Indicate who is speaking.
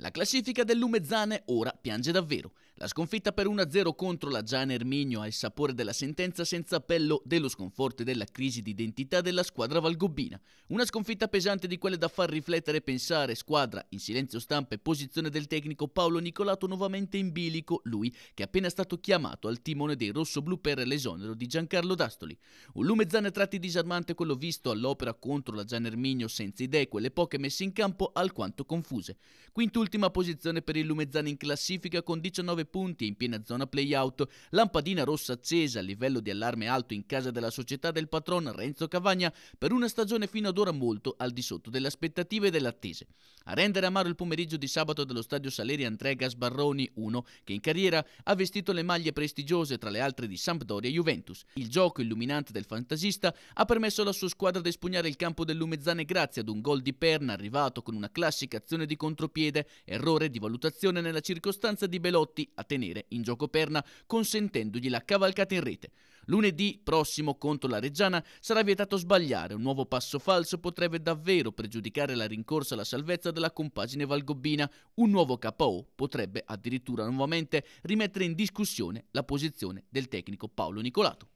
Speaker 1: La classifica del Lumezzane ora piange davvero. La sconfitta per 1-0 contro la Gian Erminio ha il sapore della sentenza senza appello dello sconforto e della crisi di identità della squadra valgobbina. Una sconfitta pesante di quelle da far riflettere e pensare, squadra in silenzio stampa e posizione del tecnico Paolo Nicolato nuovamente in bilico, lui che è appena stato chiamato al timone dei rossoblù per l'esonero di Giancarlo Dastoli. Un Lumezzane tratti disarmante quello visto all'opera contro la Gian Erminio senza idee, quelle poche messe in campo alquanto confuse. Quinto ultima posizione per il Lumezzane in classifica con 19 punti in piena zona playout. Lampadina rossa accesa a livello di allarme alto in casa della società del patron Renzo Cavagna per una stagione fino ad ora molto al di sotto delle aspettative e delle attese. A rendere amaro il pomeriggio di sabato dello stadio Saleri Andrea Gasbarroni uno che in carriera ha vestito le maglie prestigiose tra le altre di Sampdoria e Juventus. Il gioco illuminante del fantasista ha permesso alla sua squadra di espugnare il campo del Lumezzane grazie ad un gol di perna arrivato con una classica azione di contropiede Errore di valutazione nella circostanza di Belotti a tenere in gioco Perna consentendogli la cavalcata in rete. Lunedì prossimo contro la Reggiana sarà vietato sbagliare, un nuovo passo falso potrebbe davvero pregiudicare la rincorsa alla salvezza della compagine valgobbina, un nuovo KO potrebbe addirittura nuovamente rimettere in discussione la posizione del tecnico Paolo Nicolato.